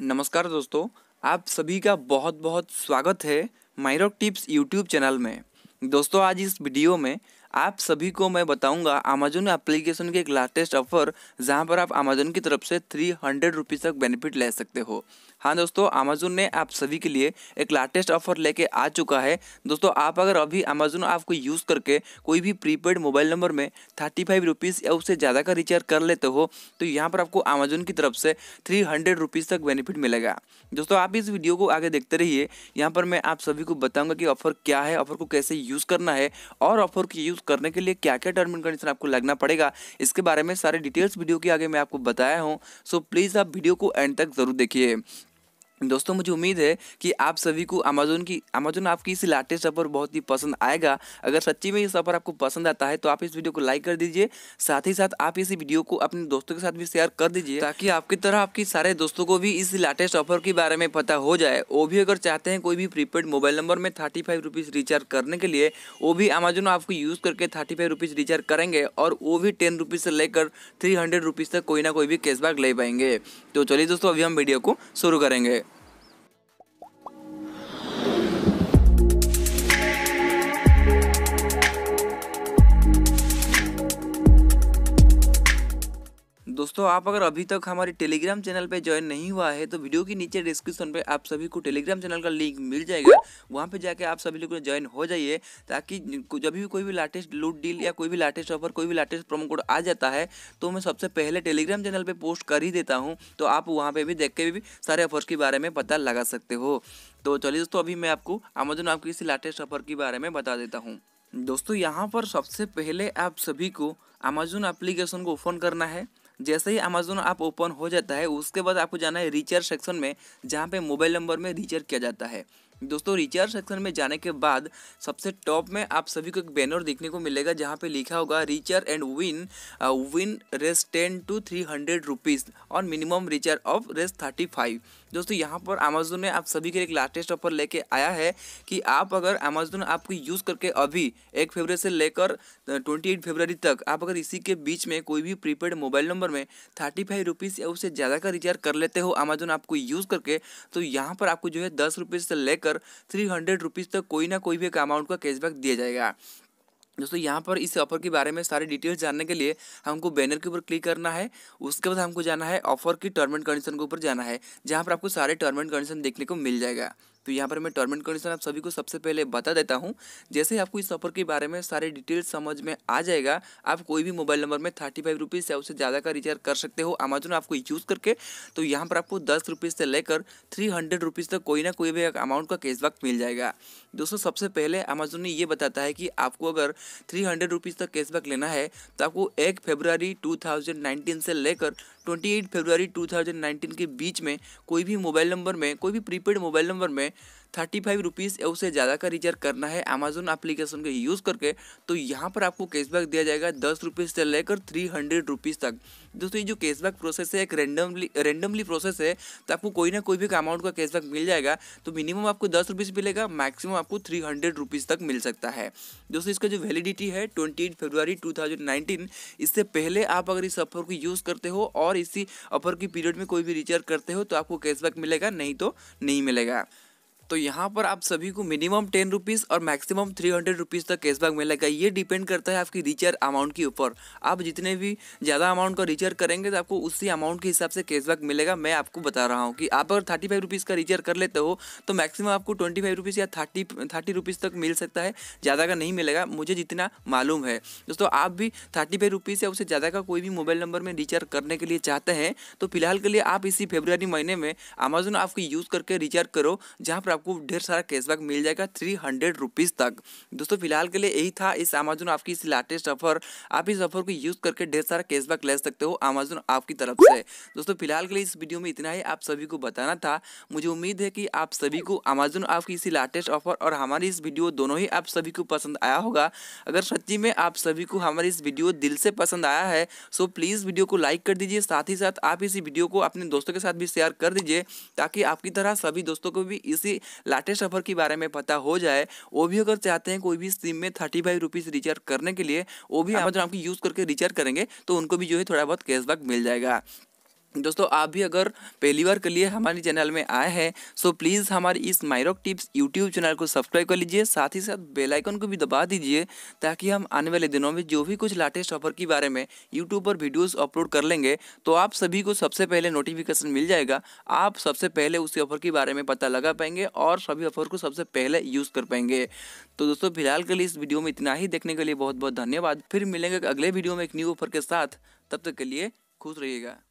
नमस्कार दोस्तों आप सभी का बहुत बहुत स्वागत है माइरोक टिप्स यूट्यूब चैनल में दोस्तों आज इस वीडियो में आप सभी को मैं बताऊंगा अमेजोन एप्लीकेशन के एक लाटेस्ट ऑफर जहां पर आप अमेजोन की तरफ से थ्री हंड्रेड रुपीज़ तक बेनिफिट ले सकते हो हाँ दोस्तों अमेजोन ने आप सभी के लिए एक लाटेस्ट ऑफर लेके आ चुका है दोस्तों आप अगर अभी अमेजोन ऐप को यूज़ करके कोई भी प्रीपेड मोबाइल नंबर में थर्टी फाइव रुपीज़ या उससे ज़्यादा का रिचार्ज कर लेते हो तो यहाँ पर आपको अमेजोन की तरफ से थ्री हंड्रेड रुपीज़ तक बेनिफिट मिलेगा दोस्तों आप इस वीडियो को आगे देखते रहिए यहाँ पर मैं आप सभी को बताऊँगा कि ऑफर क्या है ऑफर को कैसे यूज़ करना है और ऑफर की यूज़ करने के लिए क्या क्या टर्म एंड कंडीशन आपको लगना पड़ेगा इसके बारे में सारे डिटेल्स वीडियो के आगे मैं आपको बताया हूँ सो प्लीज़ आप वीडियो को एंड तक जरूर देखिए दोस्तों मुझे उम्मीद है कि आप सभी को अमेजोन की अमेजोन आपकी इस लेटेस्ट सफ़र बहुत ही पसंद आएगा अगर सच्ची में ये सफ़र आपको पसंद आता है तो आप इस वीडियो को लाइक कर दीजिए साथ ही साथ आप इस वीडियो को अपने दोस्तों के साथ भी शेयर कर दीजिए ताकि आपकी तरह आपके सारे दोस्तों को भी इस लेटेस्ट ऑफर के बारे में पता हो जाए वो भी अगर चाहते हैं कोई भी प्रीपेड मोबाइल नंबर में थर्टी फाइव रिचार्ज करने के लिए वो भी अमेजोन आपको यूज़ करके थर्टी फाइव रिचार्ज करेंगे और वो भी टेन रुपीज़ से लेकर थ्री हंड्रेड रुपीज़ तक कोई ना कोई भी कैशबैक ले पाएंगे तो चलिए दोस्तों अभी हम वीडियो को शुरू करेंगे दोस्तों आप अगर अभी तक हमारे टेलीग्राम चैनल पे ज्वाइन नहीं हुआ है तो वीडियो के नीचे डिस्क्रिप्शन पे आप सभी को टेलीग्राम चैनल का लिंक मिल जाएगा वहाँ पे जाके आप सभी लोग ज्वाइन हो जाइए ताकि जब भी कोई भी लाटेस्ट लूट डील या कोई भी लाटेस्ट ऑफर कोई भी लाटेस्ट प्रोमो कोड आ जाता है तो मैं सबसे पहले टेलीग्राम चैनल पर पोस्ट कर ही देता हूँ तो आप वहाँ पर भी देख के भी सारे ऑफर्स के बारे में पता लगा सकते हो तो चलिए दोस्तों अभी मैं आपको अमेजोन आपके किसी लाटेस्ट ऑफर के बारे में बता देता हूँ दोस्तों यहाँ पर सबसे पहले आप सभी को अमेजोन एप्लीकेशन को ओपन करना है जैसे ही अमेजोन ऐप ओपन हो जाता है उसके बाद आपको जाना है रिचार्ज सेक्शन में जहाँ पे मोबाइल नंबर में रिचार्ज किया जाता है दोस्तों रिचार्ज सेक्शन में जाने के बाद सबसे टॉप में आप सभी को एक बैनर देखने को मिलेगा जहाँ पे लिखा होगा रिचार्ज एंड विन विन रेस ten to three hundred rupees और मिनिमम रिचार्ज ऑफ रेस थर्टी फाइव दोस्तों यहाँ पर अमेजोन में आप सभी के लिए एक लास्टेस्ट ऑफर लेके आया है कि आप अगर अमेजोन आपको यूज़ करके अभी एक फेबररी से लेकर ट्वेंटी एट फेबररी तक आप अगर इसी के बीच में कोई भी प्रीपेड मोबाइल नंबर में थर्टी फाइव रुपीज़ या उससे ज़्यादा का रिचार्ज कर लेते हो अमेजोन आपको यूज़ करके तो यहाँ पर आपको जो है दस रुपीज़ से लेकर थ्री हंड्रेड रुपीज़ तक कोई ना कोई भी एक अमाउंट का कैशबैक दिया जाएगा दोस्तों यहाँ पर इस ऑफर के बारे में सारे डिटेल्स जानने के लिए हमको बैनर के ऊपर क्लिक करना है उसके बाद हमको जाना है ऑफर की टर्म एंड कंडीशन के ऊपर जाना है जहाँ पर आपको सारे टर्म एंड कंडीशन देखने को मिल जाएगा तो यहाँ पर मैं टर्म एंड कंडीशन आप सभी को सबसे पहले बता देता हूँ जैसे आपको इस ऑफर के बारे में सारे डिटेल समझ में आ जाएगा आप कोई भी मोबाइल नंबर में थर्टी फाइव रुपीज़ या उससे ज़्यादा का रिचार्ज कर सकते हो अमेजोन आपको यूज़ करके तो यहाँ पर आपको दस रुपीज़ से लेकर थ्री हंड्रेड रुपीज़ तक कोई ना कोई भी अमाउंट का कैशबैक मिल जाएगा दोस्तों सबसे पहले अमेजोन ने ये बताता है कि आपको अगर थ्री हंड्रेड रुपीज़ तक कैशबैक लेना है तो आपको एक फेब्रुआरी टू थाउजेंड नाइनटीन से लेकर twenty eight February two thousand nineteen के बीच में कोई भी मोबाइल नंबर में कोई भी प्रीपेड मोबाइल नंबर में थर्टी फाइव रुपीज़ या उससे ज़्यादा का रिचार्ज करना है अमेजोन एप्लीकेशन का यूज़ करके तो यहाँ पर आपको कैशबैक दिया जाएगा दस रुपीज़ से लेकर थ्री हंड्रेड रुपीज़ तक दोस्तों ये जो कैशबैक प्रोसेस है एक रेंडमली रेंडमली प्रोसेस है तो आपको कोई ना कोई भी अमाउंट का कैशबैक मिल जाएगा तो मिनिमम आपको दस रुपीज़ मिलेगा मैक्सिमम आपको थ्री हंड्रेड रुपीज़ तक मिल सकता है दोस्तों इसका जो वैलिडिटी है twenty eight February two thousand nineteen इससे पहले आप अगर इस ऑफर को यूज़ करते हो और इसी ऑफर की पीरियड में कोई भी रिचार्ज करते हो तो आपको कैशबैक मिलेगा नहीं तो नहीं मिलेगा तो यहाँ पर आप सभी को मिनिमम टेन रुपीज़ और मैक्सिमम थ्री हंड्रेड रुपीज़ तक कैशबैक मिलेगा ये डिपेंड करता है आपकी रिचार्ज अमाउंट के ऊपर आप जितने भी ज़्यादा अमाउंट का रिचार्ज करेंगे तो आपको उसी अमाउंट के हिसाब से कैशबैक मिलेगा मैं आपको बता रहा हूँ कि आप अगर थर्टी फाइव रुपीज़ का रिचार्ज कर लेते हो तो मैक्सिमम आपको ट्वेंटी फाइव रुपीज़ या थर्टी थर्टी रुपीज़ तक मिल सकता है ज़्यादा का नहीं मिलेगा मुझे जितना मालूम है दोस्तों आप भी थर्टी फाइव रुपीज़ या उससे ज़्यादा का कोई भी मोबाइल नंबर में रिचार्ज करने के लिए चाहते हैं तो फिलहाल के लिए आप इसी फेब्रुआरी महीने में अमेजोन आपको यूज़ करके रिचार्ज करो जहाँ पर आपको ढेर सारा कैशबैक मिल जाएगा थ्री हंड्रेड रुपीज़ तक दोस्तों फिलहाल के लिए यही था इस अमेजोन आपकी इस लेटेस्ट ऑफर आप इस ऑफर को यूज़ करके ढेर सारा कैशबैक ले सकते हो अमेजोन आपकी तरफ से दोस्तों फिलहाल के लिए इस वीडियो में इतना ही आप सभी को बताना था मुझे उम्मीद है कि आप सभी को अमेजोन आपकी इसी लेटेस्ट ऑफर और हमारी इस वीडियो दोनों ही आप सभी को पसंद आया होगा अगर सच्ची में आप सभी को हमारी इस वीडियो दिल से पसंद आया है सो प्लीज़ वीडियो को लाइक कर दीजिए साथ ही साथ आप इसी वीडियो को अपने दोस्तों के साथ भी शेयर कर दीजिए ताकि आपकी तरह सभी दोस्तों को भी इसी लाटेस्ट ऑफर के बारे में पता हो जाए वो भी अगर चाहते हैं कोई भी सिम में थर्टी फाइव रुपीज़ रिचार्ज करने के लिए वो भी अमेजोन हाँ। आपकी यूज़ करके रिचार्ज करेंगे तो उनको भी जो है थोड़ा बहुत कैशबैक मिल जाएगा दोस्तों आप भी अगर पहली बार के लिए हमारे चैनल में आए हैं सो तो प्लीज़ हमारे इस माइरोक टिप्स यूट्यूब चैनल को सब्सक्राइब कर लीजिए साथ ही साथ बेल आइकन को भी दबा दीजिए ताकि हम आने वाले दिनों में जो भी कुछ लेटेस्ट ऑफर के बारे में यूट्यूब पर वीडियोस अपलोड कर लेंगे तो आप सभी को सबसे पहले नोटिफिकेशन मिल जाएगा आप सबसे पहले उसी ऑफर के बारे में पता लगा पाएंगे और सभी ऑफर को सबसे पहले यूज़ कर पाएंगे तो दोस्तों फिलहाल के लिए इस वीडियो में इतना ही देखने के लिए बहुत बहुत धन्यवाद फिर मिलेंगे अगले वीडियो में एक न्यू ऑफर के साथ तब तक के लिए खुश रहिएगा